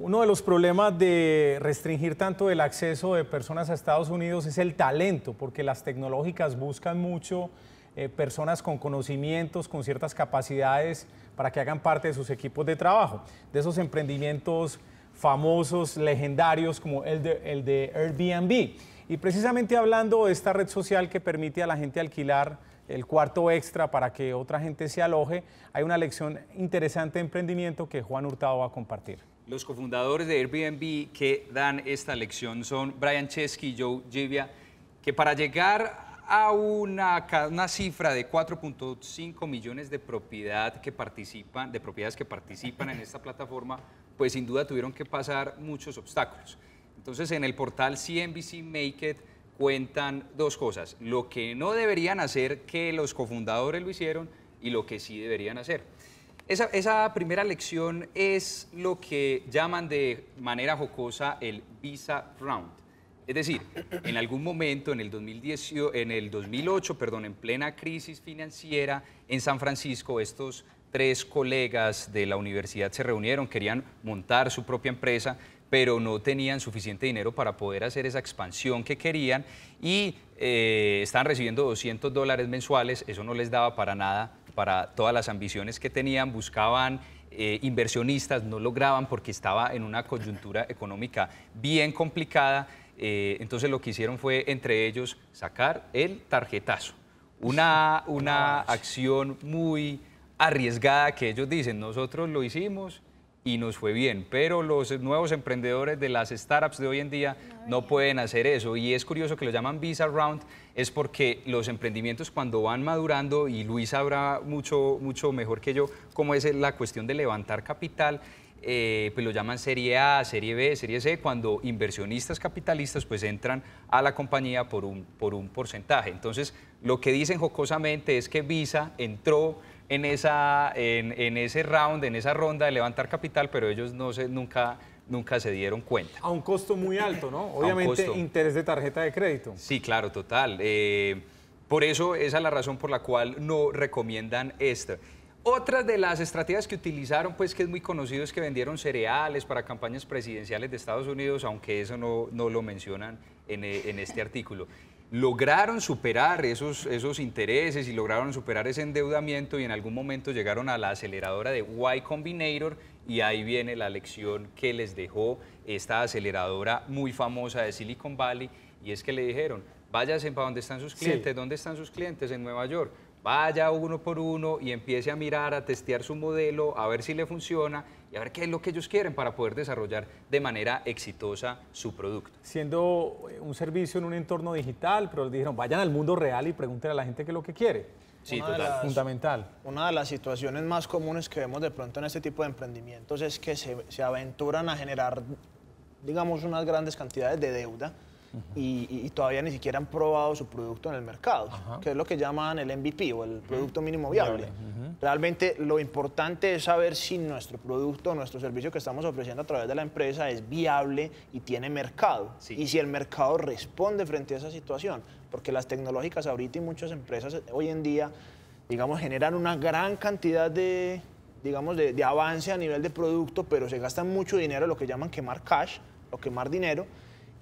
Uno de los problemas de restringir tanto el acceso de personas a Estados Unidos es el talento, porque las tecnológicas buscan mucho eh, personas con conocimientos, con ciertas capacidades para que hagan parte de sus equipos de trabajo. De esos emprendimientos famosos, legendarios, como el de, el de Airbnb. Y precisamente hablando de esta red social que permite a la gente alquilar el cuarto extra para que otra gente se aloje, hay una lección interesante de emprendimiento que Juan Hurtado va a compartir. Los cofundadores de Airbnb que dan esta lección son Brian Chesky y Joe Givia, que para llegar a una, cifra de 4.5 millones de, propiedad que participan, de propiedades que participan en esta plataforma, pues sin duda tuvieron que pasar muchos obstáculos. Entonces en el portal CNBC Make It cuentan dos cosas, lo que no deberían hacer que los cofundadores lo hicieron y lo que sí deberían hacer. Esa, primera lección es lo que llaman de manera jocosa el Visa Round. Es decir, en algún momento, en el, 2008, perdón, en plena crisis financiera, en San Francisco, estos tres colegas de la universidad se reunieron, querían montar su propia empresa, pero no tenían suficiente dinero para poder hacer esa expansión que querían y están eh, estaban recibiendo 200 dólares mensuales, eso no les daba para nada para todas las ambiciones que tenían, buscaban eh, inversionistas, no lograban porque estaba en una coyuntura económica bien complicada. Eh, entonces lo que hicieron fue entre ellos sacar el tarjetazo, una, una acción muy arriesgada que ellos dicen, nosotros lo hicimos, y nos fue bien, pero los nuevos emprendedores de las startups de hoy en día no pueden hacer eso y es curioso que lo llaman Visa Round, es porque los emprendimientos cuando van madurando, y Luis sabrá mucho, mucho mejor que yo cómo es la cuestión de levantar capital, eh, pues lo llaman serie A, serie B, serie C, cuando inversionistas capitalistas pues entran a la compañía por un, por un porcentaje. Entonces, lo que dicen jocosamente es que Visa entró en, esa, en, ese round, en esa ronda de levantar capital, pero ellos no nunca, nunca se dieron cuenta. A un costo muy alto, ¿no? Obviamente interés de tarjeta de crédito. Sí, claro, total. Eh, por eso esa es la razón por la cual no recomiendan esto. Otra de las estrategias que utilizaron, pues que es muy conocido, es que vendieron cereales para campañas presidenciales de Estados Unidos, aunque eso no, no lo mencionan en, eh, en este artículo lograron superar esos, intereses y lograron superar ese endeudamiento y en algún momento llegaron a la aceleradora de Y Combinator y ahí viene la lección que les dejó esta aceleradora muy famosa de Silicon Valley y es que le dijeron, váyanse para donde están sus clientes, ¿dónde están sus clientes? En Nueva York vaya uno por uno y empiece a mirar, a testear su modelo, a ver si le funciona y a ver qué es lo que ellos quieren para poder desarrollar de manera exitosa su producto. Siendo eh, un servicio en un entorno digital, pero les dijeron, vayan al mundo real y pregunten a la gente qué es lo que quiere. Sí, total. fundamental. Una de las situaciones más comunes que vemos de pronto en este tipo de emprendimientos es que se aventuran a generar, digamos, unas grandes cantidades de deuda y, todavía ni siquiera han probado su producto en el mercado, que es lo que llaman el MVP o el Producto Mínimo Viable. Realmente lo importante es saber si nuestro producto, nuestro servicio que estamos ofreciendo a través de la empresa es viable y tiene mercado. Y si el mercado responde frente a esa situación, porque las tecnológicas ahorita y muchas empresas hoy en día, digamos, generan una gran cantidad de, digamos, avance a nivel de producto, pero se gastan mucho dinero, lo que llaman quemar cash, o quemar dinero,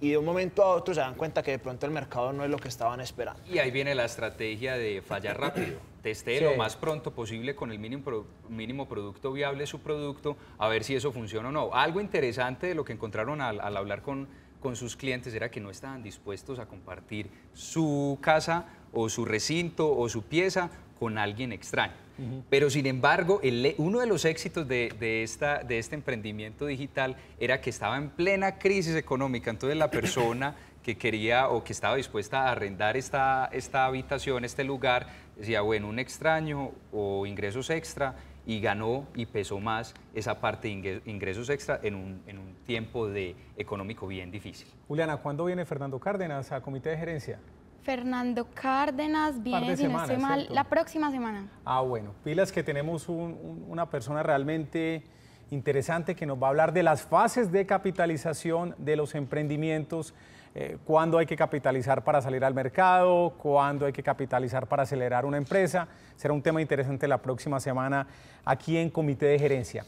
y de un momento a otro se dan cuenta que de pronto el mercado no es lo que estaban esperando. Y ahí viene la estrategia de fallar rápido. Testé lo más pronto posible con el mínimo, producto viable su producto, a ver si eso funciona o no. Algo interesante de lo que encontraron al, al hablar con, con sus clientes era que no estaban dispuestos a compartir su casa o su recinto o su pieza con alguien extraño. Pero sin embargo, e, uno de los éxitos de, este emprendimiento digital era que estaba en plena crisis económica, entonces la persona que quería o que estaba dispuesta a arrendar esta, habitación, este lugar, decía, bueno, un extraño o ingresos extra, y ganó y pesó más esa parte de ingresos extra en un, en un tiempo de económico bien difícil. Juliana, ¿cuándo viene Fernando Cárdenas a comité de gerencia? Fernando Cárdenas viene, si no estoy mal, la próxima semana. Ah, bueno, pilas que tenemos una persona realmente interesante que nos va a hablar de las fases de capitalización de los emprendimientos, eh, cuándo hay que capitalizar para salir al mercado, cuándo hay que capitalizar para acelerar una empresa. Será un tema interesante la próxima semana aquí en Comité de Gerencia.